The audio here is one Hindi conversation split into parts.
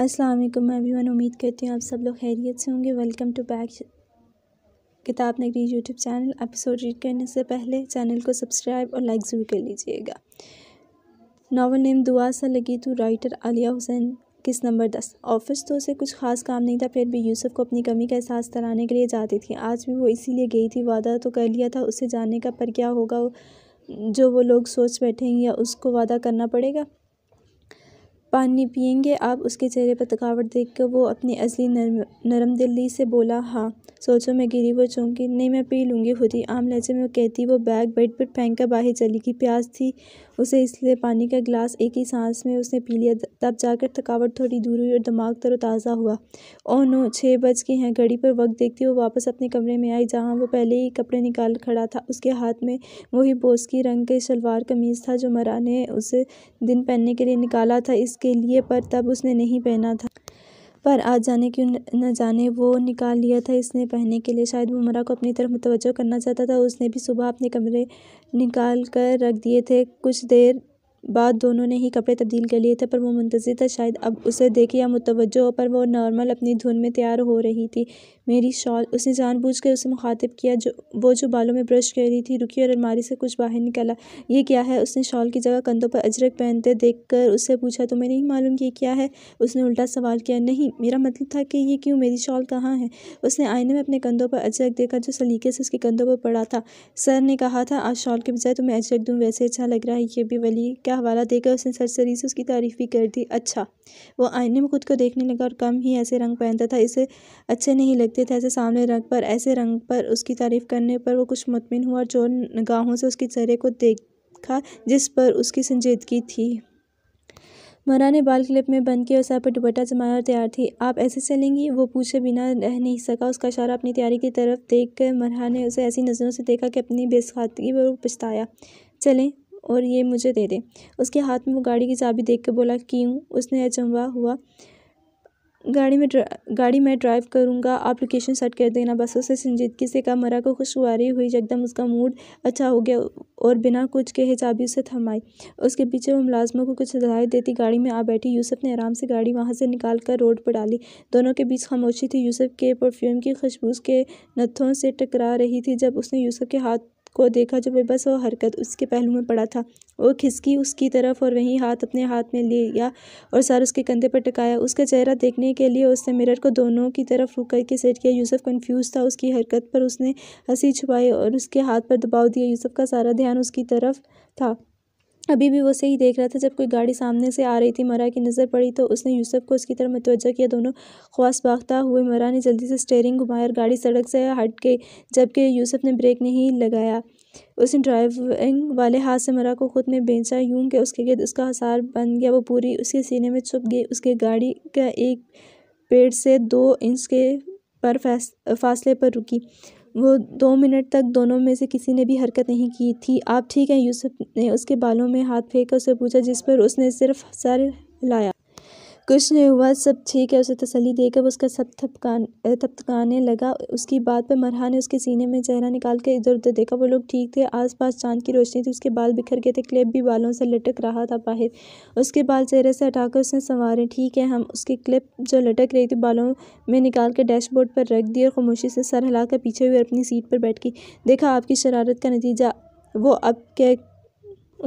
अस्सलाम वालेकुम एवरीवन उम्मीद करती हूँ आप सब लोग खैरियत से होंगे वेलकम टू बैक किताब नगरी यूट्यूब चैनल एपिसोड रीड करने से पहले चैनल को सब्सक्राइब और लाइक ज़रूर कर लीजिएगा नावल नेम दुआ सा लगी तो राइटर आलिया हुसैन किस नंबर दस ऑफिस तो उसे कुछ खास काम नहीं था फिर भी यूसुफ को अपनी कमी का एहसास कराने के लिए जाती थी आज भी वो इसीलिए गई थी वादा तो कर लिया था उसे जाने का पर क्या होगा जो वो लोग सोच बैठेंगे या उसको वादा करना पड़ेगा पानी पियेंगे आप उसके चेहरे पर थकावट देख कर वो अपनी असली नरम नरम दिल्ली से बोला हाँ सोचो मैं गिरी वो चौंकी नहीं मैं पी लूँगी खुद ही आम लहजे में कहती वो बैग बेड पर फेंक कर बाहर चली गई प्यास थी उसे इसलिए पानी का गिलास एक ही सांस में उसने पी लिया तब जाकर थकावट थोड़ी दूर हुई और दिमाग तरोताज़ा हुआ और नो छः बज के हैं घड़ी पर वक्त देखते हुए वापस अपने कमरे में आई जहाँ वो पहले ही कपड़े निकाल खड़ा था उसके हाथ में वही बोस्की रंग के शलवार कमीज़ था जो मरा ने उसे दिन पहनने के लिए निकाला था इसके लिए पर तब उसने नहीं पहना था पर आज जाने क्यों न जाने वो निकाल लिया था इसने पहनने के लिए शायद बुमराह को अपनी तरफ मुतवजह करना चाहता था उसने भी सुबह अपने कमरे निकाल कर रख दिए थे कुछ देर बाद दोनों ने ही कपड़े तब्दील कर लिए थे पर वो मुंतज़र था शायद अब उसे देखे या मुतवजो पर वो नॉर्मल अपनी धुन में तैयार हो रही थी मेरी शॉल उसने जानबूझकर उसे मुखातिब किया जो वो जो बालों में ब्रश कर रही थी रुकी और अलमारी से कुछ बाहर निकला ये क्या है उसने शॉल की जगह कंधों पर अजरक पहनते देख कर उससे पूछा तो मैं नहीं मालूम ये क्या है उसने उल्टा सवाल किया नहीं मेरा मतलब था कि ये क्यों मेरी शॉल कहाँ है उसने आईने में अपने कंधों पर अजरक देखा जो सलीके से उसके कंधों पर पड़ा था सर ने कहा था आज शॉल के बजाय तुम्हें अजरक दूँ वैसे अच्छा लग रहा है ये भी वली का हवाला देकर उसने सरसरी से उसकी तारीफ़ भी कर दी अच्छा वो आईने में खुद को देखने लगा और कम ही ऐसे रंग पहनता था इसे अच्छे नहीं लगते लगती थी ऐसे सामने रंग पर ऐसे रंग पर उसकी तारीफ करने पर वो कुछ मुतमिन हुआ जो निगाहों से उसके चेहरे को देखा जिस पर उसकी संजीदगी थी मरा ने बाल क्लिप में बंद किया और सर पर दुबट्टा जमाया और तैयार थी आप ऐसे चलेंगी वो पूछे बिना रह नहीं सका उसका इशारा अपनी तैयारी की तरफ देख कर मरा ने उसे ऐसी नज़रों से देखा कि अपनी बेसखातगी पर पछताया चलें और ये मुझे दे दे उसके हाथ में वो गाड़ी की चाबी देख कर बोला क्यों उसने अचंबा हुआ गाड़ी में गाड़ी मैं ड्राइव करूँगा आप लोकेशन सेट कर देना बसों से संजीदगी से कहा मरा को खुशगवारी हुई एकदम उसका मूड अच्छा हो गया और बिना कुछ के चाबी उसे थमाई उसके पीछे वो मुलाजमों को कुछ हिदायत देती गाड़ी में आ बैठी यूसुफ ने आराम से गाड़ी वहाँ से निकाल कर रोड पर डाली दोनों के बीच खामोशी थी यूसुफ के परफ्यूम की खुशबू के नथों से टकरा रही थी जब उसने यूसुफ के हाथ को देखा जो बेबस और हरकत उसके पहलू में पड़ा था वो खिसकी उसकी तरफ और वहीं हाथ अपने हाथ में ले लिया और सर उसके कंधे पर टकाया उसका चेहरा देखने के लिए उसने मिरर को दोनों की तरफ रुक करके सेट किया यूसुफ कंफ्यूज था उसकी हरकत पर उसने हंसी छुपाई और उसके हाथ पर दबाव दिया यूसुफ का सारा ध्यान उसकी तरफ था अभी भी वो सही देख रहा था जब कोई गाड़ी सामने से आ रही थी मरा की नज़र पड़ी तो उसने यूसुफ को उसकी तरफ मतवजह किया दोनों ख्वास भागता हुए मरा ने जल्दी से स्टेयरिंग घुमाया और गाड़ी सड़क से हट गई जबकि यूसुफ ने ब्रेक नहीं लगाया उसने ड्राइविंग वाले हाथ से मरा को खुद में बेचा यूं कि उसके गिर उसका हसार बन गया वो पूरी उसके सीने में छुप गई उसके गाड़ी का एक पेड़ से दो इंच के पर फासले पर रुकी वो दो मिनट तक दोनों में से किसी ने भी हरकत नहीं की थी आप ठीक हैं यूसुफ ने उसके बालों में हाथ कर उसे पूछा जिस पर उसने सिर्फ सर हिलाया कुछ नहीं हुआ सब ठीक है उसे तसली देकर उसका सब थपकान थपथपाने लगा उसकी बात पर मरहा ने उसके सीने में चेहरा निकाल कर इधर उधर देखा वो लोग ठीक थे आस पास चांद की रोशनी थी उसके बाल बिखर गए थे क्लिप भी बालों से लटक रहा था बाहर उसके बाल चेहरे से हटाकर उसने संवारे ठीक है हम उसकी क्लिप जो लटक रही थी बालों में निकाल कर डैशबोर्ड पर रख दी और खामोशी से सर हिलाकर पीछे हुई अपनी सीट पर बैठ गई देखा आपकी शरारत का नतीजा वो अब क्या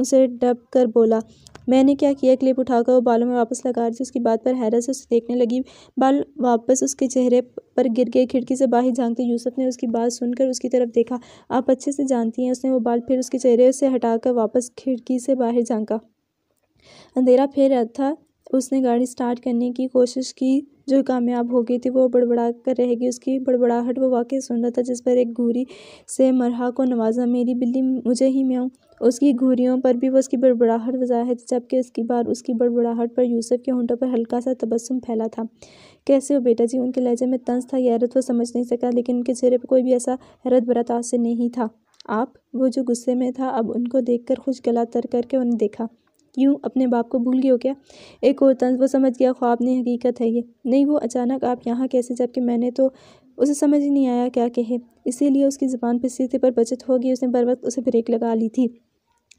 उसे डब कर बोला मैंने क्या किया क्लिप उठाकर वो बालों में वापस लगा रही थी उसकी बात पर हैरत से उसे देखने लगी बाल वापस उसके चेहरे पर गिर गए खिड़की से बाहर झांकते यूसुफ ने उसकी बात सुनकर उसकी तरफ देखा आप अच्छे से जानती हैं उसने वो बाल फिर उसके चेहरे से हटाकर वापस खिड़की से बाहर झांका अंधेरा फिर रहा था उसने गाड़ी स्टार्ट करने की कोशिश की जो कामयाब हो गई थी वो बड़बड़ा कर रह गई उसकी बड़बड़ाहट वो वाकई सुन रहा था जिस पर एक घूरी से मरहा को नवाजा मेरी बिल्ली मुझे ही म्याऊँ उसकी घूरियों पर भी वो उसकी बड़बड़ाहट वजाहत जबकि उसकी बार उसकी बड़बड़ाहट पर यूसुफ के होंठों पर हल्का सा तबसम फैला था कैसे हो बेटा जी उनके लहजे में तंज था यारत वो समझ नहीं सका लेकिन उनके चेहरे पर कोई भी ऐसा हैरत भरा तासर नहीं था आप वो जो गुस्से में था अब उनको देखकर खुश गला तर करके उन्हें देखा क्यों अपने बाप को भूल गए हो क्या एक और तंज वो समझ गया ख्वाब नहीं हकीकत है ये नहीं वो अचानक आप यहाँ कैसे जबकि मैंने तो उसे समझ ही नहीं आया क्या कहे इसीलिए उसकी जबान पर सीधे पर बचत होगी उसने बर वक्त उसे ब्रेक लगा ली थी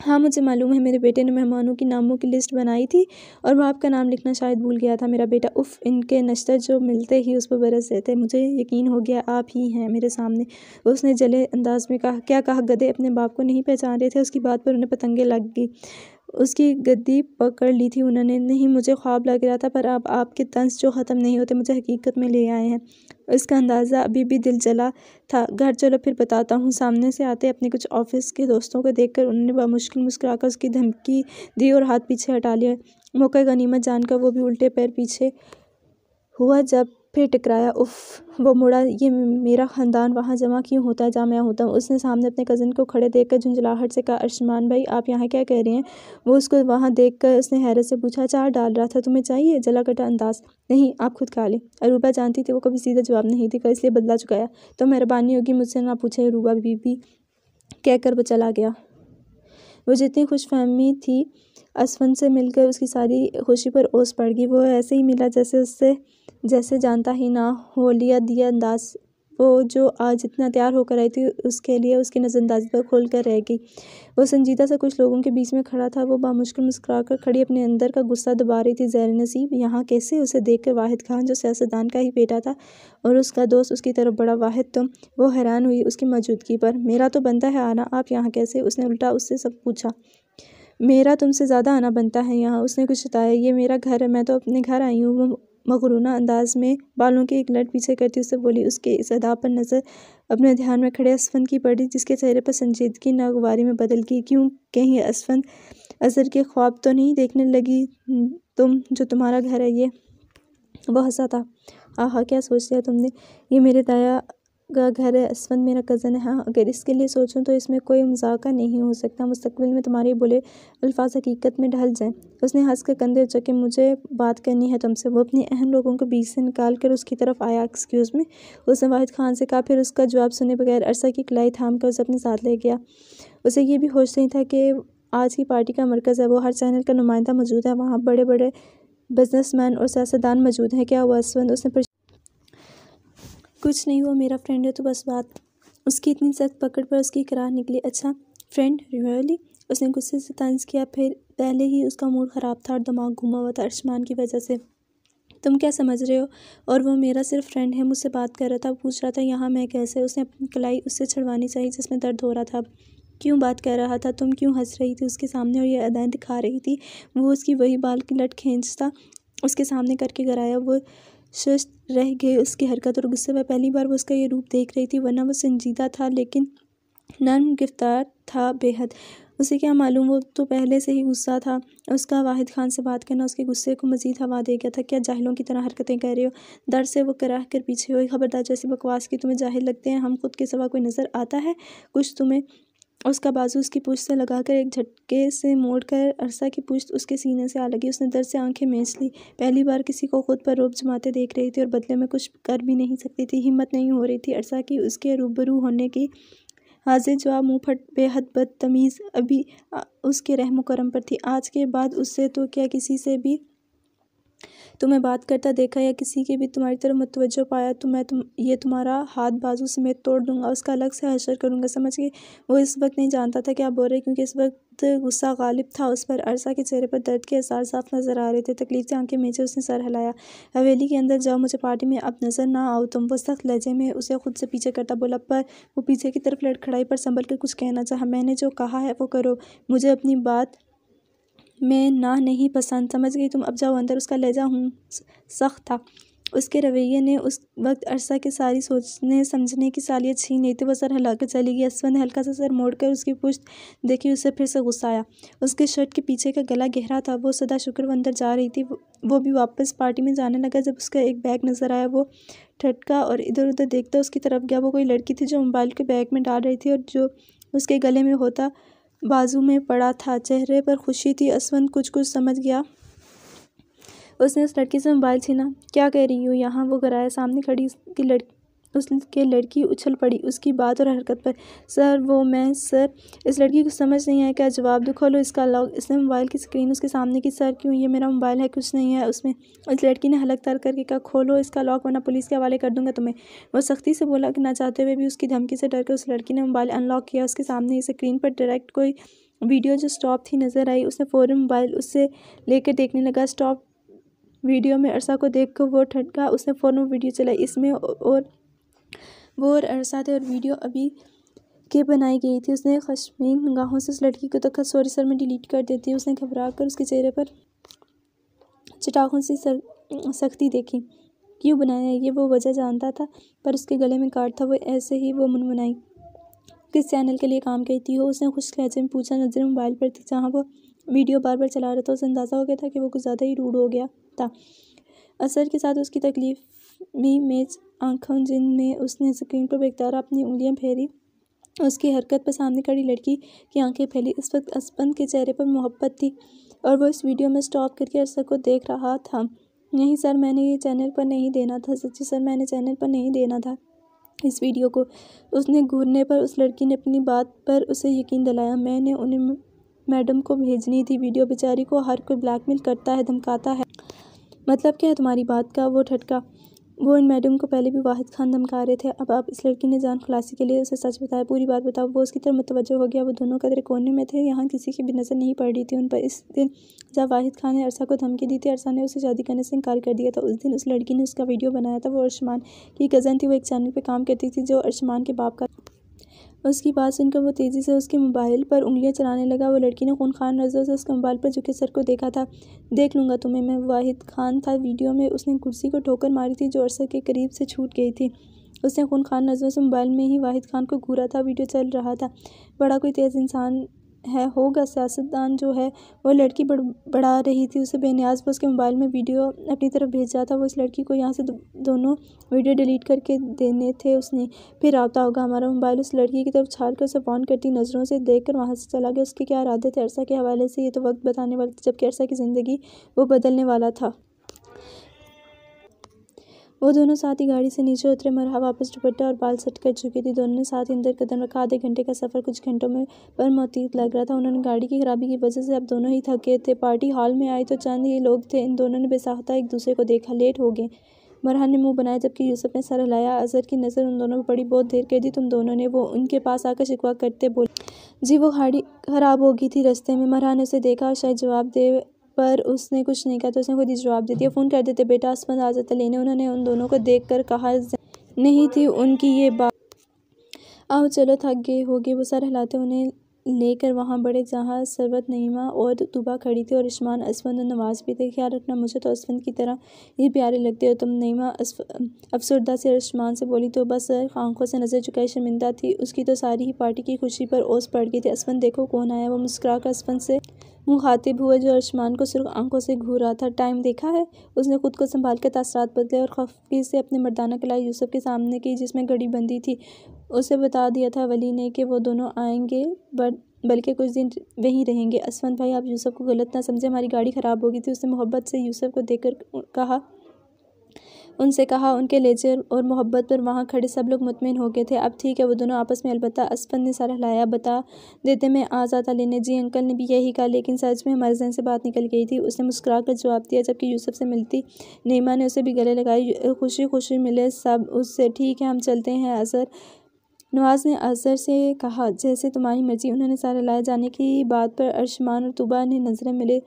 हाँ मुझे मालूम है मेरे बेटे ने मेहमानों के नामों की लिस्ट बनाई थी और वह आपका नाम लिखना शायद भूल गया था मेरा बेटा उफ़ इनके नश्तर जो मिलते ही उस पर बरस देते मुझे यकीन हो गया आप ही हैं मेरे सामने उसने जले अंदाज में कहा क्या कहा गधे अपने बाप को नहीं पहचान रहे थे उसकी बात पर उन्हें पतंगे लग गई उसकी गद्दी पकड़ ली थी उन्होंने नहीं मुझे ख्वाब लग रहा था पर अब आपके तंस जो ख़त्म नहीं होते मुझे हकीकत में ले आए हैं इसका अंदाज़ा अभी भी दिल जला था घर चलो फिर बताता हूँ सामने से आते अपने कुछ ऑफिस के दोस्तों को देखकर उन्होंने बमुश्किल मुस्कुराकर उसकी धमकी दी और हाथ पीछे हटा लिया मौका गनीमत जानकर वो भी उल्टे पैर पीछे हुआ जब फिर टकराया उफ़ वो मुड़ा ये मेरा ख़ानदान वहाँ जमा क्यों होता है जहाँ मैं होता हूँ उसने सामने अपने कज़न को खड़े देख कर झुंझलाहट से कहा अरशमान भाई आप यहाँ क्या कह रहे हैं वो उसको वहाँ देख कर उसने हैरत से पूछा चार डाल रहा था तुम्हें चाहिए जला कटा अंदाज नहीं आप खुद खा लें अरूबा जानती थी वो कभी सीधा जवाब नहीं देखा इसलिए बदला चुकाया तो मेहरबानी होगी मुझसे ना पूछे अरूबा बीबी कहकर वो चला गया वो जितनी खुशफहमी थी असफन से मिलकर उसकी सारी खुशी पर ओस पड़ गई वो ऐसे ही मिला जैसे उससे जैसे जानता ही ना हो लिया दिया अंदाज वो जो आज इतना तैयार होकर आई थी उसके लिए उसकी नज़रअंदाजी पर खोल कर रह गई वो संजीदा से कुछ लोगों के बीच में खड़ा था वो बामुश्किल मुस्कुरा कर खड़ी अपने अंदर का गुस्सा दबा रही थी जैर नसीब यहाँ कैसे उसे देख कर वाहिद खान जो सियासतदान का ही बेटा था और उसका दोस्त उसकी तरफ बड़ा वाहिद तो वो हैरान हुई उसकी मौजूदगी पर मेरा तो बनता है आना आप यहाँ कैसे उसने उल्टा उससे सब पूछा मेरा तुमसे ज़्यादा आना बनता है यहाँ उसने कुछ बताया ये मेरा घर है मैं तो अपने घर आई हूँ वो मगरूना अंदाज में बालों के एक लट पीछे करती उससे बोली उसके इस अदा पर नज़र अपने ध्यान में खड़े असफंद की पड़ी जिसके चेहरे पर संजीदगी नागवारी में बदल गई क्यों कहीं असफंद अजहर के ख्वाब तो नहीं देखने लगी तुम जो तुम्हारा घर है ये वह हंसा था आह क्या सोच लिया तुमने ये मेरे दाया घर है असवंत मेरा कज़न है हाँ, अगर इसके लिए सोचूं तो इसमें कोई मजाका नहीं हो सकता मुस्तबिल में तुम्हारे बोले अल्फाज हकीकत में ढल जाएं उसने हंस कर कंधे चुके मुझे बात करनी है तुमसे वो अपने अहम लोगों को बीच से निकाल कर उसकी तरफ आया एक्सक्यूज़ में उसने वाहिद खान से कहा फिर उसका जवाब सुने बगैर अरसा की कलाई थाम कर उसे अपने साथ ले गया उसे ये भी होश नहीं था कि आज की पार्टी का मरकज़ है वो हर चैनल का नुमाइंदा मौजूद है वहाँ बड़े बड़े बिजनेसमैन और सियासतदान मौजूद हैं क्या वो असवंत उसने कुछ नहीं हुआ मेरा फ्रेंड है तो बस बात उसकी इतनी सख्त पकड़ पर उसकी करार निकली अच्छा फ्रेंड रियली उसने गुस्से से तंज किया फिर पहले ही उसका मूड ख़राब था और दिमाग घुमा हुआ था अरसमान की वजह से तुम क्या समझ रहे हो और वो मेरा सिर्फ फ्रेंड है मुझसे बात कर रहा था पूछ रहा था यहाँ मैं कैसे उसने अपनी कलाई उससे छड़वानी चाहिए जिसमें दर्द हो रहा था क्यों बात कर रहा था तुम क्यों हंस रही थी उसके सामने और ये अदाएँ दिखा रही थी वो उसकी वही बाल की लट खींचता उसके सामने करके गराया वो शस्त रह गए उसकी हरकत और गुस्से में पहली बार वो उसका ये रूप देख रही थी वरना वो संजीदा था लेकिन नर्म गिरफ्तार था बेहद उसे क्या मालूम वो तो पहले से ही गुस्सा था उसका वाहिद खान से बात करना उसके गुस्से को मजीद हवा दे गया था क्या जाहिलों की तरह हरकतें कर रहे हो डर से वो कराह कर पीछे हुई खबरदार जैसे बकवास की तुम्हें जाहिल लगते हैं हम खुद के सवा कोई नज़र आता है कुछ तुम्हें उसका बाजू उसकी पुश से लगाकर एक झटके से मोड़ कर अरसा की पुश्त उसके सीने से आ लगी उसने दर से आंखें मेच ली पहली बार किसी को खुद पर रोब जमाते देख रही थी और बदले में कुछ कर भी नहीं सकती थी हिम्मत नहीं हो रही थी अरसा की उसके रूबरू होने की हाजिर जवाब मुँह फट बेहद बदतमीज़ अभी उसके रहम करम पर थी आज के बाद उससे तो क्या किसी से भी तुम्हें तो बात करता देखा या किसी के भी तुम्हारी तरफ मतवजो पाया तो मैं तुम ये तुम्हारा हाथ बाजू समेत तोड़ दूंगा उसका अलग से हशर करूँगा समझ के वो इस वक्त नहीं जानता था कि आप बोल रहे क्योंकि इस वक्त गुस्सा गालिब था उस पर अरसा के चेहरे पर दर्द के असार साफ नज़र आ रहे थे तकलीफ से आंखें मेचे उसने सर हिलाया हवेली के अंदर जाओ मुझे पार्टी में अब नज़र ना आओ तुम वो सख्त लहजे में उसे खुद से पीछे करता बोला पर वो पीछे की तरफ लड़खड़ाई पर संभल कर कुछ कहना चाहा मैंने जो कहा है वो करो मुझे अपनी बात मैं ना नहीं पसंद समझ गई तुम अब जाओ अंदर उसका लहजा हूँ सख्त था उसके रवैये ने उस वक्त अरसा के सारी सोचने समझने की सालियत छीन ली थी वह सर हिलाकर चली गई असवन ने हल्का सा सर मोड़कर उसकी पुष्ट देखी उसे फिर से गुस्सा आया उसके शर्ट के पीछे का गला गहरा था वो सदा शुक्र अंदर जा रही थी वो भी वापस पार्टी में जाने लगा जब उसका एक बैग नज़र आया वो ठटका और इधर उधर देखता उसकी तरफ गया वो कोई लड़की थी जो मोबाइल के बैग में डाल रही थी और जो उसके गले में होता बाजू में पड़ा था चेहरे पर खुशी थी असवंत कुछ कुछ समझ गया उसने उस लड़की से मोबाइल छीना क्या कह रही हो यहाँ वो घराया सामने खड़ी की लड़की उसके लड़की उछल पड़ी उसकी बात और हरकत पर सर वो मैं सर इस लड़की को समझ नहीं आया क्या जवाब दो खोलो इसका लॉक इसने मोबाइल की स्क्रीन उसके सामने की सर क्यों ये मेरा मोबाइल है कुछ नहीं है उसमें उस लड़की ने हलक तर करके कहा खोलो इसका लॉक वरना पुलिस के हवाले कर दूंगा तुम्हें वो सख्ती से बोला कि ना चाहते हुए भी उसकी धमकी से डर के उस लड़की ने मोबाइल अनलॉक किया उसके सामने स्क्रीन पर डायरेक्ट कोई वीडियो जो स्टॉप थी नज़र आई उसने फ़ौर मोबाइल उससे लेकर देखने लगा स्टॉप वीडियो में अरसा को देख कर वो ठटका उसने फ़ौर वीडियो चलाई इसमें और वो और अरसा थे और वीडियो अभी के बनाई गई थी उसने खशमीन गाहों से उस लड़की को तखत सॉरी सर में डिलीट कर देती उसने घबरा कर उसके चेहरे पर चटाखों से सर सख्ती देखी क्यों बनाया ये वो वजह जानता था पर उसके गले में काट था वो ऐसे ही वो मुनमुनाई किस चैनल के लिए काम करती हो उसने खुश लहजे में पूछा नजर मोबाइल पर थी जहाँ वो वीडियो बार बार चला रहा था उसे अंदाज़ा हो गया था कि वो कुछ ज़्यादा ही रूड हो गया था असर के साथ उसकी तकलीफ़ भी मेज आंखों जिनमें उसने स्क्रीन पर बेकदार अपनी उंगलियां फेरी उसकी हरकत पर सामने खड़ी लड़की की आंखें फैली इस वक्त असपन के चेहरे पर मोहब्बत थी और वो इस वीडियो में स्टॉप करके अर्षद को देख रहा था नहीं सर मैंने ये चैनल पर नहीं देना था सच्ची सर मैंने चैनल पर नहीं देना था इस वीडियो को उसने घूरने पर उस लड़की ने अपनी बात पर उसे यकीन दिलाया मैंने उन्हें मैडम को भेजनी थी वीडियो बेचारी को हर कोई ब्लैकमेल करता है धमकाता है मतलब क्या है तुम्हारी बात का वो ठटका वो इन मैडम को पहले भी वाहिद खान धमका रहे थे अब अब इस लड़की ने जान खुलासी के लिए उसे सच बताया पूरी बात बताओ वो उसकी तरफ मुतवजह हो गया वो दोनों कदर कोने में थे यहाँ किसी की भी नज़र नहीं पड़ रही थी उन पर इस दिन जब वाहिद खान ने अरसा को धमकी दी थी अरसा ने उसे शादी करने से इनकार कर दिया था उस दिन उस लड़की ने उसका वीडियो बनाया था वो अरशमान की कज़न थी वो एक चैनल पर काम करती थी जो अरशमान के बाप का उसकी बात सुनकर वो तेज़ी से उसके मोबाइल पर उंगलियां चलाने लगा वो लड़की ने खान नजर से उसके मोबाइल पर झुके सर को देखा था देख लूँगा तुम्हें मैं वाहिद खान था वीडियो में उसने कुर्सी को ठोकर मारी थी जो अरसर के करीब से छूट गई थी उसने खून खान नज़रों से मोबाइल में ही वाहिद खान को घूरा था वीडियो चल रहा था बड़ा कोई तेज़ इंसान है होगा सियासतदान जो है वह लड़की बढ़ बढ़ा रही थी उसे बेनियाज पर उसके मोबाइल में वीडियो अपनी तरफ भेजा था वो उस लड़की को यहाँ से दोनों वीडियो डिलीट करके देने थे उसने फिर रबता होगा हमारा मोबाइल उस लड़की की तरफ छाल कर उसे फोन करती नज़रों से देख कर वहाँ से चला गया उसके क्या इरादे थे अरसा के हवाले से ये तो वक्त बताने वाले थे जबकि अरसा की ज़िंदगी वो बदलने वाला था वो दोनों साथ ही गाड़ी से नीचे उतरे मरहा वापस दुपट्टा और बाल सेट कर चुकी थी दोनों ने साथ ही अंदर कदम रखा आधे घंटे का सफ़र कुछ घंटों में पर मतीत लग रहा था उन्होंने गाड़ी की खराबी की वजह से अब दोनों ही थके थे पार्टी हॉल में आए तो चंद ही लोग थे इन दोनों ने बेसाहता एक दूसरे को देखा लेट हो गए मरहा ने मुंह बनाया जबकि यूसुफ ने सर हिलाया अजहर की नज़र उन दोनों पर पड़ी बहुत देर कर दी तुम दोनों ने वो उनके पास आकर शिकवा करते बोले जी वो गाड़ी खराब हो गई थी रास्ते में मरहा ने उसे देखा और शायद जवाब दे पर उसने कुछ नहीं कहा तो उसने खुद ही जवाब दे दिया फ़ोन कर देते बेटा आसमान आ जाता तो लेने उन्होंने उन दोनों को देख कर कहा नहीं थी उनकी ये बात आओ चलो थक गए होगी वो सर हिलाते उन्हें लेकर वहाँ बड़े जहाँ सरबत नईमा और तुबा खड़ी थी और इस्मान असवंद और नवाज़ भी थे ख्याल रखना मुझे तो असवंद की तरह ही प्यारे लगते हो तुम नईमा अफसरदा से इस्मान से बोली तो बस आंखों से नज़र चुकाई शर्मिंदा थी उसकी तो सारी ही पार्टी की खुशी पर ओस पड़ गई थी असवंद देखो कौन आया वो मुस्कुरा कर असवंद से मुखातिब हुआ जो अरशमान को सुर्ख आंखों से घूर रहा था टाइम देखा है उसने खुद को संभाल कर तासरात बदले और खफगी से अपने मर्दाना कलाई यूसुफ के सामने की जिसमें घड़ी बंदी थी उसे बता दिया था वली ने कि वो दोनों आएंगे बट बल्कि कुछ दिन वहीं रहेंगे असवंत भाई आप यूसुफ को गलत ना समझे हमारी गाड़ी ख़राब हो गई थी उसने मोहब्बत से यूसुफ को देखकर कहा उनसे कहा उनके लेजर और मोहब्बत पर वहाँ खड़े सब लोग मुतमिन हो गए थे अब ठीक है वो दोनों आपस में अलबत् असफन ने सारा हिलाया बता देते मैं आ जाता लेने जी अंकल ने भी यही कहा लेकिन सच में हमारे जहन से बात निकल गई थी उसने मुस्कुरा कर जवाब दिया जबकि यूसुफ से मिलती नीमा ने उसे भी गले लगाई खुशी खुशी मिले सब उससे ठीक है हम चलते हैं असर नवाज़ ने अजहर से कहा जैसे तुम्हारी मर्जी उन्होंने सारा लाए जाने की बात पर अरशमान और तुबा ने नजरें मिले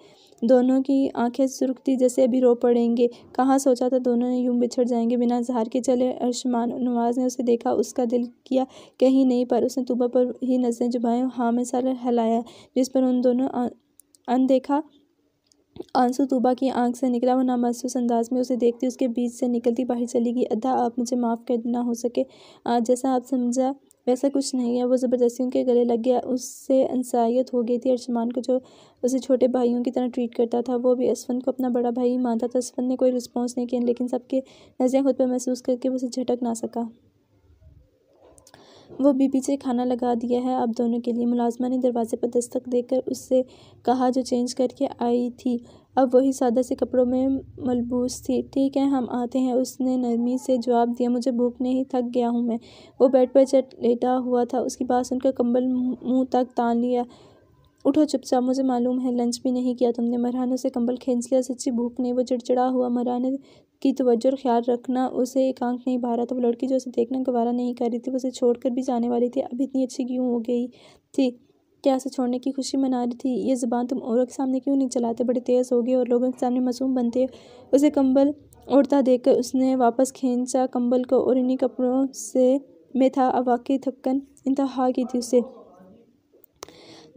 दोनों की आंखें थी जैसे अभी रो पड़ेंगे कहाँ सोचा था दोनों ने यूं बिछड़ जाएंगे बिना जहार के चले अरशमान नवाज ने उसे देखा उसका दिल किया कहीं नहीं पर उसने तुबा पर ही नजरें जुबाएं हाँ में सारे हिलाया जिस पर उन दोनों अनदेखा आंसू तूबा की आंख से निकला वह नामासूस अंदाज में उसे देखती उसके बीच से निकलती बाहर चली गई अदा आप मुझे माफ़ करना हो सके आज जैसा आप समझा वैसा कुछ नहीं है वो ज़बरदस्ती उनके गले लग गया उससे इंसानियत हो गई थी अरशमान को जो उसे छोटे भाइयों की तरह ट्रीट करता था वो भी असवंत को अपना बड़ा भाई मानता था असवंत ने कोई रिस्पॉन्स नहीं किया लेकिन सबके नज़रें खुद पर महसूस करके उसे झटक ना सका वो बीबी से खाना लगा दिया है अब दोनों के लिए मुलाजमा ने दरवाज़े पर दस्तक देकर उससे कहा जो चेंज करके आई थी अब वही सादा से कपड़ों में मलबूस थी ठीक है हम आते हैं उसने नरमी से जवाब दिया मुझे भूख नहीं थक गया हूँ मैं वो बेड पर चट लेटा हुआ था उसकी बात सुनकर कंबल मुंह तक तान लिया उठो चुपचाप मुझे मालूम है लंच भी नहीं किया तुमने मरहानों से कंबल खींच लिया सच्ची भूख नहीं वो चिड़चिड़ा हुआ मरहाना की तवज्जो और ख्याल रखना उसे एक आंख नहीं भा रहा था वो लड़की जो उसे देखना गवारा नहीं कर रही थी उसे छोड़ कर भी जाने वाली थी अब इतनी अच्छी क्यों हो गई थी क्या उसे छोड़ने की खुशी मना रही थी ये ज़बान तुम औरों के सामने क्यों नहीं चलाते बड़े तेज़ हो गए और लोगों के सामने मासूम बनते उसे कंबल उड़ता देखकर उसने वापस खींचा कंबल को और इन्हीं कपड़ों से में था अब वाकई थक्कन इंतहा की थी उसे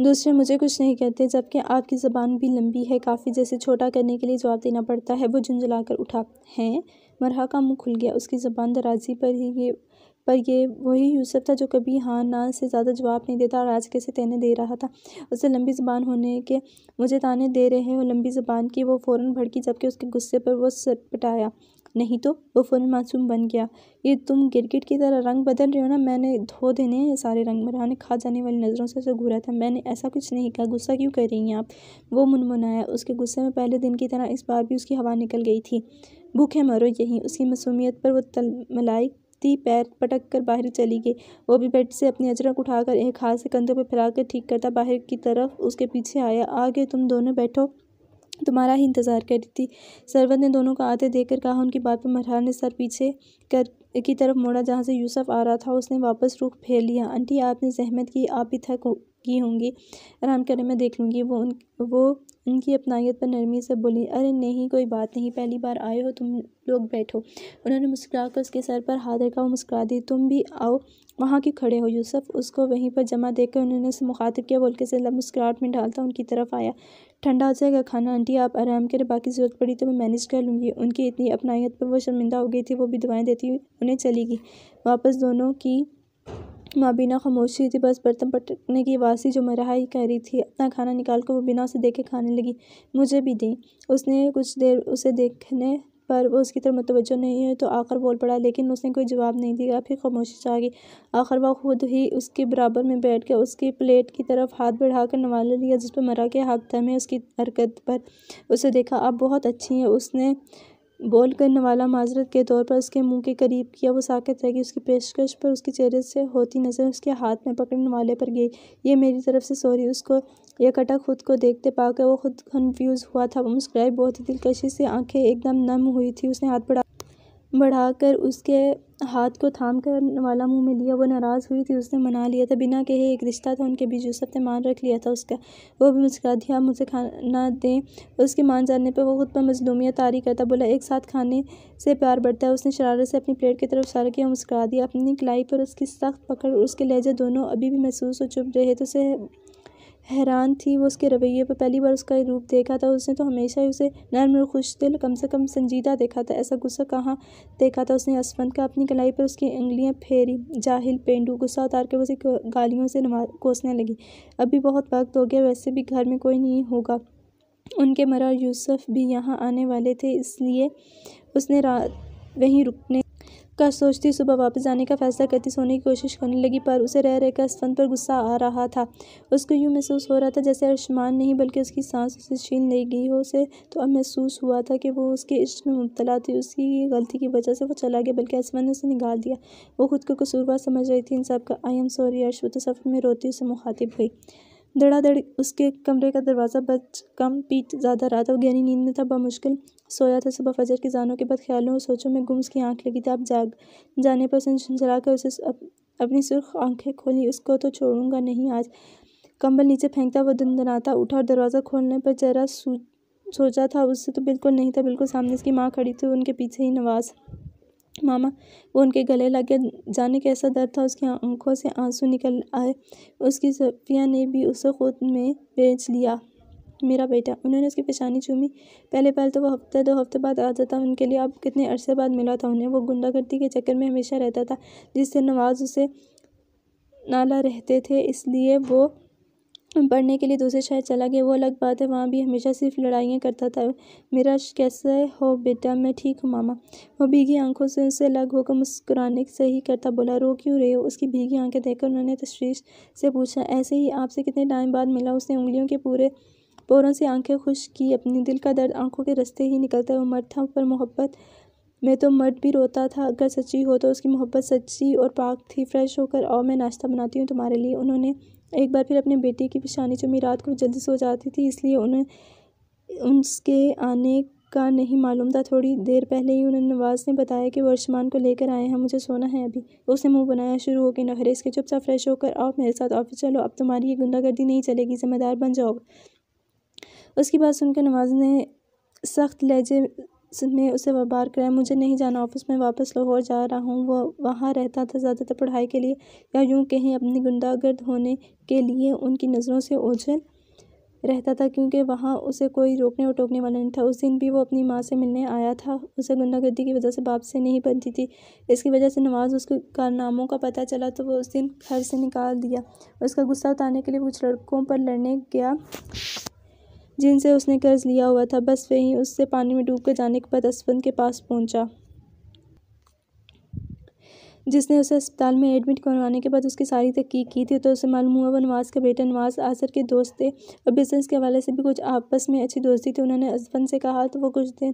दूसरे मुझे कुछ नहीं कहते जबकि आपकी ज़बान भी लंबी है काफ़ी जैसे छोटा करने के लिए जवाब देना पड़ता है वो झुंझुला कर उठा हैं मरहा का मुँह खुल गया उसकी ज़बान दराजी पर ही ये पर ये वही यूसुफ था जो कभी हाँ ना से ज़्यादा जवाब नहीं देता और आज कैसे तहने दे रहा था उसे लंबी ज़बान होने के मुझे ताने दे रहे हो लंबी ज़बान की वो फ़ौर भड़की जबकि उसके गुस्से पर वो सटपटाया नहीं तो वो फ़ौर मासूम बन गया ये तुम गिरगिट की तरह रंग बदल रहे हो ना मैंने धो देने हैं सारे रंग मरा ने खा जाने वाली नज़रों से उसे घूरा था मैंने ऐसा कुछ नहीं कहा गुस्सा क्यों कर रही हैं आप वो मुनमुनाया उसके गुस्से में पहले दिन की तरह इस बार भी उसकी हवा निकल गई थी भूखे मरो यहीं उसकी मसूमियत पर वो तल मलाई किश्ती पैर पटक कर बाहर चली गई वो भी बेड से अपनी अजरक उठाकर एक हाथ से कंधों पर फैलाकर ठीक करता बाहर की तरफ उसके पीछे आया आगे तुम दोनों बैठो तुम्हारा ही इंतज़ार कर रही थी सरवत ने दोनों को आते देखकर कहा उनकी बात पर मरहार ने सर पीछे कर की तरफ मोड़ा जहाँ से यूसुफ आ रहा था उसने वापस रुख फेर लिया आंटी आपने जहमत की आप भी थक की होंगी आराम करे मैं देख लूँगी वो उन वो उनकी अपनाइत पर नरमी से बोली अरे नहीं कोई बात नहीं पहली बार आए हो तुम लोग बैठो उन्होंने मुस्कुरा कर उसके सर पर हाथ रखा और मुस्कुरा दी तुम भी आओ वहाँ क्यों खड़े हो यूसुफ उसको वहीं पर जमा देख कर उन्होंने उसे मुखातिब किया बोल के से मुस्कुराहट में डालता उनकी तरफ आया ठंडा हो जाएगा खाना आंटी आप आराम करें बाकी ज़रूरत पड़ी तो मैं मैनेज कर लूँगी उनकी इतनी अपनाइत पर वो शर्मिंदा हो गई थी वो भी दवाएँ देती हुई उन्हें चली गई वापस दोनों की माँ खामोशी थी बस बर्तन पटकने की आवाज़ थी जो ही कह रही थी अपना खाना निकाल कर वो बिना उसे देखे खाने लगी मुझे भी दी उसने कुछ देर उसे देखने पर वो उसकी तरफ मुतवजह नहीं हुई तो आकर बोल पड़ा लेकिन उसने कोई जवाब नहीं दिया फिर खामोशी छा गई आखिर वह खुद ही उसके बराबर में बैठ कर उसकी प्लेट की तरफ हाथ बढ़ाकर नवाला लिया जिस पर मरा के हाथ थमे उसकी हरकत पर उसे देखा आप बहुत अच्छी हैं उसने बोल करने वाला माजरत के तौर पर उसके मुंह के करीब किया वो साकत रह गई उसकी पेशकश पर उसके चेहरे से होती नज़र उसके हाथ में पकड़ने वाले पर गई ये मेरी तरफ से सॉरी उसको यह कटा खुद को देखते पाकर वो खुद कन्फ्यूज़ हुआ था वो मुस्कुराई बहुत ही दिलकशी से आंखें एकदम नम हुई थी उसने हाथ पर बढ़ाकर उसके हाथ को थाम कर वाला मुंह में लिया वो नाराज़ हुई थी उसने मना लिया था बिना कहे एक रिश्ता था उनके बीच यूसुफ ने मान रख लिया था उसका वो भी मुस्करा दिया आप मुझे खाना दें उसके मान जाने पर वो खुद पर मजलूमियत तारी करता बोला एक साथ खाने से प्यार बढ़ता है उसने शरारत से अपनी प्लेट की तरफ सार किया मुस्करा दिया अपनी कलाई पर उसकी सख्त पकड़ उसके लहजे दोनों अभी भी महसूस हो चुप रहे थे उसे हैरान थी वो उसके रवैये पर पहली बार उसका रूप देखा था उसने तो हमेशा ही उसे नर्म और खुश दिल कम से कम संजीदा देखा था ऐसा गुस्सा कहाँ देखा था उसने असमंद का अपनी कलाई पर उसकी उंगलियाँ फेरी जाहिल पेंडू गुस्सा उतार कर उसे गालियों से कोसने लगी अभी बहुत वक्त हो गया वैसे भी घर में कोई नहीं होगा उनके मरा यूसुफ भी यहाँ आने वाले थे इसलिए उसने रात वहीं रुकने का सोचती सुबह वापस जाने का फैसला करती सोने की कोशिश करने लगी पर उसे रह रहकर स्तन पर गुस्सा आ रहा था उसको यूँ महसूस हो रहा था जैसे अरशमान नहीं बल्कि उसकी सांस उसे छीन ले गई हो उसे तो अब महसूस हुआ था कि वो उसके इश्क में मुबतला थी उसकी गलती की वजह से वो चला गया बल्कि आसमान ने उसे निकाल दिया वो खुद को कसूरवार समझ रही थी इन सब का आई एम सॉरी अर्श वो तो सफ़र में रोती उसे मुखातिब हुई धड़ाधड़ उसके कमरे का दरवाज़ा बच कम पीट ज़्यादा रात और गहरी नींद में था बामुश्किल सोया था सुबह फजर के जानों के बाद ख्यालों और सोचों में गुम उसकी आंख लगी थी आप जाग जाने पर उसने झंझरा कर उसे अप, अपनी सुर्ख आंखें खोली उसको तो छोड़ूंगा नहीं आज कंबल नीचे फेंकता वह दंदनाता उठा और दरवाज़ा खोलने पर चेहरा सोचा था उससे तो बिल्कुल नहीं था बिल्कुल सामने उसकी माँ खड़ी थी उनके पीछे ही नवाज़ मामा वो उनके गले लग गया जाने कैसा दर्द था उसकी आंखों से आंसू निकल आए उसकी सफिया ने भी उसे खुद में बेच लिया मेरा बेटा उन्होंने उसकी पेशानी चूमी पहले पहले तो वो हफ्ते दो हफ्ते बाद आता था उनके लिए अब कितने अरसे बाद मिला था उन्हें वो गुंडागर्दी के चक्कर में हमेशा रहता था जिससे नवाज उसे नाला रहते थे इसलिए वो पढ़ने के लिए दूसरे शहर चला गया वो अलग बात है वहाँ भी हमेशा सिर्फ लड़ाइयाँ करता था मेरा कैसा हो बेटा मैं ठीक हूँ मामा वो भीगी आंखों से उनसे अलग होकर मुस्कुराने से ही करता बोला रो क्यों रहे हो उसकी भीगी आंखें देखकर उन्होंने तशवीश से पूछा ऐसे ही आपसे कितने टाइम बाद मिला उसने उंगलियों के पूरे पोरों से आँखें खुश की अपने दिल का दर्द आँखों के रस्ते ही निकलता वो मर था पर मोहब्बत मैं तो मर्द भी रोता था अगर सच्ची हो तो उसकी मोहब्बत सच्ची और पाक थी फ्रेश होकर और मैं नाश्ता बनाती हूँ तुम्हारे लिए उन्होंने एक बार फिर अपने बेटे की पेशानी चूमी रात को जल्दी सो जाती थी इसलिए उन्हें उसके आने का नहीं मालूम था थोड़ी देर पहले ही उन्होंने नवाज़ ने बताया कि वर्षमान को लेकर आए हैं मुझे सोना है अभी उसने मुंह बनाया शुरू हो गई नखरेज के चुपचाप फ्रेश होकर आओ मेरे साथ ऑफिस चलो अब तुम्हारी ये गुंडागर्दी नहीं चलेगी जिम्मेदार बन जाओगे उसकी बात सुनकर नवाज ने सख्त लहजे ने उसे वबार कराया मुझे नहीं जाना ऑफिस में वापस लाहौर जा रहा हूँ वह वहाँ रहता था ज़्यादातर पढ़ाई के लिए या यूँ कहीं अपनी गुंडागर्द होने के लिए उनकी नज़रों से ओझल रहता था क्योंकि वहाँ उसे कोई रोकने और टोकने वाला नहीं था उस दिन भी वो अपनी माँ से मिलने आया था उसे गुंडागर्दी की वजह से बाप से नहीं बनती थी इसकी वजह से नवाज़ उसके कारनामों का पता चला तो वो उस दिन घर से निकाल दिया उसका गुस्सा उतारने के लिए कुछ लड़कों पर लड़ने गया जिनसे उसने कर्ज लिया हुआ था बस वही उससे पानी में डूबकर जाने के बाद असवंत के पास पहुंचा जिसने उसे अस्पताल में एडमिट करवाने के बाद उसकी सारी तहकीक की थी तो उसे मालूम हुआ नवाज़ का बेटा नवाज आसर के दोस्त थे और बिज़नेस के हवाले से भी कुछ आपस में अच्छी दोस्ती थी उन्होंने असफन से कहा तो वो कुछ दिन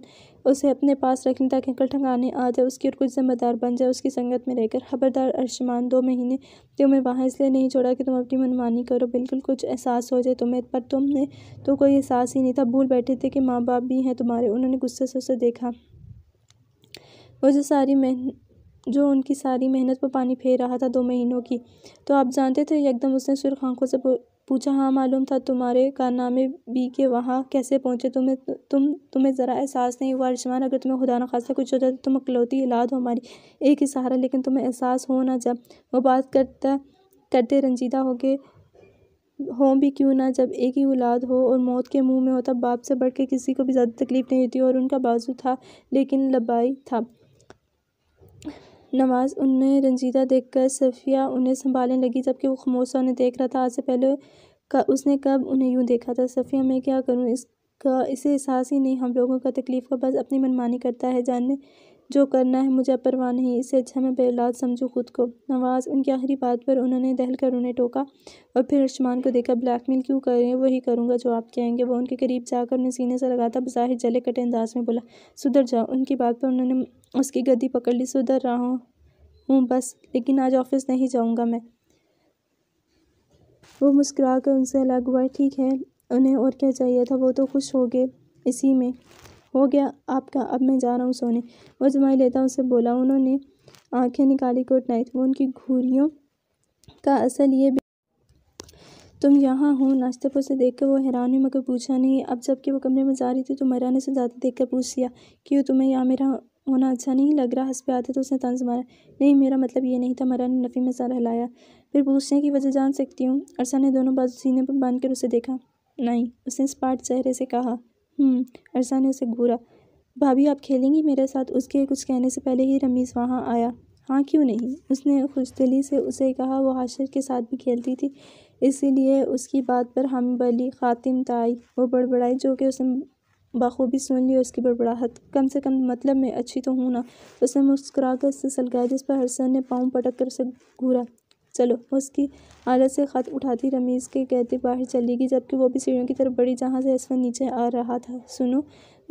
उसे अपने पास रख लें ताकि अंकल ठंगाने आ जाए उसकी और कुछ जिम्मेदार बन जाए उसकी संगत में रहकर खबरदार अर्शमान दो महीने तुम्हें वहाँ इसलिए नहीं छोड़ा कि तुम अपनी मनमानी करो बिल्कुल कुछ एहसास हो जाए तुम्हें पर तुमने तो कोई एहसास ही नहीं था भूल बैठे थे कि माँ बाप भी हैं तुम्हारे उन्होंने गुस्से से उसे देखा मुझे सारी मेहनत जो उनकी सारी मेहनत पर पानी फेर रहा था दो महीनों की तो आप जानते थे एकदम उसने सुर्ख आंखों से पूछा हाँ मालूम था तुम्हारे कारनामे भी के वहाँ कैसे पहुँचे तुम्हें तुम तुम्हें ज़रा एहसास नहीं हुआ रिश्मान अगर तुम्हें खुदा न खासा कुछ हो जाए तो तुम अकलौती इलाद हो हमारी एक ही सहारा लेकिन तुम्हें एहसास हो ना जब वो बात करता करते रंजीदा हो गए हो भी क्यों ना जब एक ही औलाद हो और मौत के मुंह में हो तब बाप से बढ़ के किसी को भी ज़्यादा तकलीफ़ नहीं होती और उनका बाजू था लेकिन लबाई था नवाज़ उन्हें रंजीदा देखकर सफ़िया उन्हें संभालने लगी जबकि वो खमोशा उन्हें देख रहा था आज से पहले का उसने कब उन्हें यूँ देखा था सफ़िया मैं क्या करूँ इसका इसे एहसास ही नहीं हम लोगों का तकलीफ़ का बस अपनी मनमानी करता है जानने जो करना है मुझे परवाह नहीं इससे अच्छा मैं बेलाद समझूँ खुद को नवाज़ उनकी आखिरी बात पर उन्होंने दहल कर उन्हें टोका और फिर अरशमान को देखा ब्लैकमेल क्यों कर रहे हैं वही करूँगा जो आप कहेंगे वो उनके करीब जाकर उन्हें सीने से लगाता बज़ाहिर जले कटे अंदाज में बोला सुधर जाओ उनकी बात पर उन्होंने उसकी गद्दी पकड़ ली सुधर रहा हूँ हूँ बस लेकिन आज ऑफिस नहीं जाऊँगा मैं वो मुस्करा कर उनसे अलग हुआ ठीक है उन्हें और क्या चाहिए था वो तो खुश हो गए इसी में हो गया आपका अब मैं जा रहा हूँ सोने वो जमाई लेता उसे बोला उन्होंने आंखें निकाली गुड नाइट वो उनकी घूरियों का असर ये तुम यहाँ हो नाश्ते पर उसे देख कर वो हैरान हुई मगर पूछा नहीं अब जबकि वो कमरे में जा रही थी तो मरा ने उसे देख कर पूछ लिया क्यों तुम्हें यहाँ मेरा होना अच्छा नहीं लग रहा हंस पे आते तो उसने तंज मारा नहीं मेरा मतलब ये नहीं था मरा ने नफ़ी में सर हिलाया फिर पूछने की वजह जान सकती हूँ अरसा ने दोनों बाजू सीने पर बांध कर उसे देखा नहीं उसने स्पाट चेहरे से कहा अरसा ने उसे घूरा भाभी आप खेलेंगी मेरे साथ उसके कुछ कहने से पहले ही रमीज़ वहाँ आया हाँ क्यों नहीं उसने दिली से उसे कहा वो हाशिर के साथ भी खेलती थी इसीलिए उसकी बात पर हम बली खातिम ताई वो बड़बड़ाई जो कि उसने बखूबी सुन ली उसकी बड़बड़ाहट कम से कम मतलब मैं अच्छी तो हूँ ना उसने मुस्कुरा कर उससे सलगाया जिस पर हरसन ने पाँव पटक कर उसे घूरा चलो उसकी आदत से ख़त उठाती रमीज़ के कहते बाहर चली गई जबकि वो भी सीढ़ियों की तरफ बढ़ी जहाँ से इस वक्त नीचे आ रहा था सुनो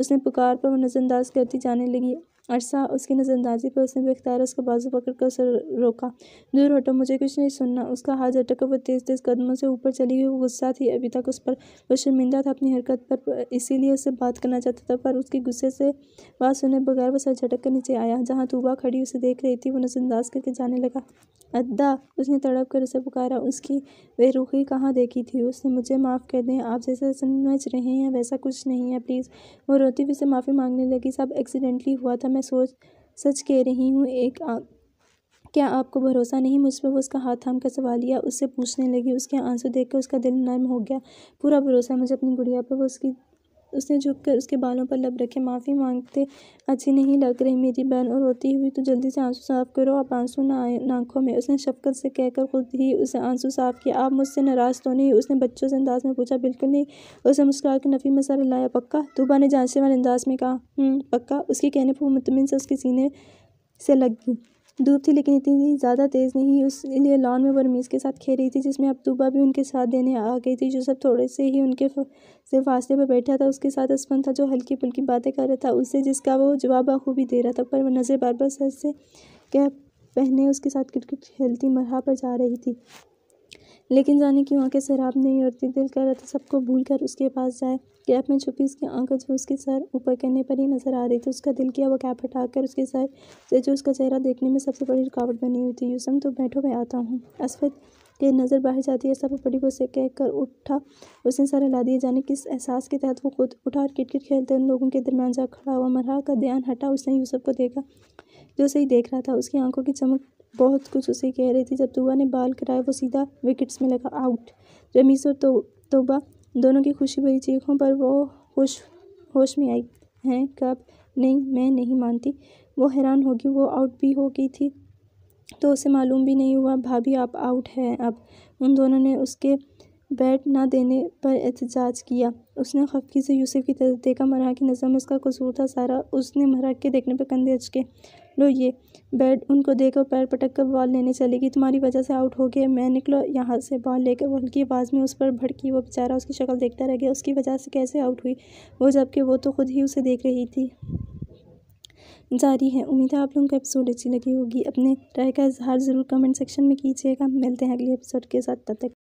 उसने पुकार पर नज़रअंदाज करती जाने लगी अरसा उसकी नज़रअंदाजी पर उसने बेख्तार उसका बाजू पकड़ कर उसे रोका दूर हटो मुझे कुछ नहीं सुनना उसका हाथ झटका वो तेज़ तेज़ कदमों से ऊपर चली गई वो गुस्सा थी अभी तक उस पर वो शर्मिंदा था अपनी हरकत पर इसीलिए उससे बात करना चाहता था पर उसके गुस्से से बात सुनने बगैर वो सर झटक कर नीचे आया जहाँ तूबा खड़ी उसे देख रही थी वो नज़रअंदाज करके जाने लगा अद्दा उसने तड़प कर उसे पुकारा उसकी बेरुखी कहाँ देखी थी उसने मुझे माफ़ कर दें आप जैसा समझ रहे हैं वैसा कुछ नहीं है प्लीज़ वो रोती हुई से माफ़ी मांगने लगी सब एक्सीडेंटली हुआ था मैं सोच सच कह रही हूँ एक आ, क्या आपको भरोसा नहीं मुझ पर वो उसका हाथ थाम कर सवाल लिया उससे पूछने लगी उसके आंसू देखकर उसका दिल नर्म हो गया पूरा भरोसा मुझे अपनी गुड़िया पर वो उसकी उसने झुककर उसके बालों पर लब रखे माफ़ी मांगते अच्छी नहीं लग रही मेरी बहन और रोती हुई तो जल्दी से आंसू साफ़ करो आप आंसू ना आए आंखों में उसने शफकत से कहकर खुद ही उसे आंसू साफ़ किया आप मुझसे नाराज़ तो नहीं उसने बच्चों से अंदाज में पूछा बिल्कुल नहीं उसने मुस्कुरा के नफ़ी में लाया पक्का तूबा ने जांचने वाले अंदाज में कहा हम्म, पक्का उसके कहने पर मुतमिन से उसके सीने से लग गई धूप थी लेकिन इतनी ज़्यादा तेज़ नहीं इसलिए लॉन में बरमीज़ के साथ खेल रही थी जिसमें अब तूबा भी उनके साथ देने आ गई थी जो सब थोड़े से ही उनके से फासले पर बैठा था उसके साथ असमन था जो हल्की फुल्की बातें कर रहा था उससे जिसका वो जवाब बखूबी दे रहा था पर वह नज़र बार बार सर से कैप पहने उसके साथ क्रिकेट खेलती मरहा पर जा रही थी लेकिन जाने वहाँ के शराब नहीं उड़ती दिल कर रहा था सबको भूल कर उसके पास जाए कैप में छुपी उसकी आंखें जो उसके सर ऊपर करने पर ही नजर आ रही थी उसका दिल किया वो कैप हटाकर उसके सर से जो उसका चेहरा देखने में सबसे बड़ी रुकावट बनी हुई थी यूसम तो बैठो मैं आता हूँ असफत की नज़र बाहर जाती है सब बड़ी को से कह कर उठा उसने सर हिला दिए जाने किस एहसास के तहत वो खुद उठा और क्रिकेट खेलते उन लोगों के दरमियान जा खड़ा हुआ मरहा का ध्यान हटा उसने यूसुफ को देखा जो सही देख रहा था उसकी आंखों की चमक बहुत कुछ उसे कह रही थी जब तोबा ने बाल कराया वो सीधा विकेट्स में लगा आउट रमीस और तो, तोबा दोनों की खुशी भरी चीखों पर वो होश होश में आई हैं कब नहीं मैं नहीं मानती वो हैरान होगी वो आउट भी हो गई थी तो उसे मालूम भी नहीं हुआ भाभी आप आउट हैं अब उन दोनों ने उसके बैट ना देने पर एहतजाज किया उसने खफकी से यूसुफ की तरफ देखा मरा की नज़र में उसका कसूर था सारा उसने मरा के देखने पर कंधे अचके लो ये बैड उनको देखो पैर पटक कर बॉल लेने चली गई तुम्हारी वजह से आउट हो गया मैं निकलो यहाँ से बॉल लेकर वो हल्की आवाज़ में उस पर भड़की वो बेचारा उसकी शक्ल देखता रह गया उसकी वजह से कैसे आउट हुई वो जबकि वो तो खुद ही उसे देख रही थी जारी है उम्मीद है आप लोगों को एपिसोड अच्छी लगी होगी अपने राय का इजहार ज़रूर कमेंट सेक्शन में कीजिएगा मिलते हैं अगले एपिसोड के साथ तब तक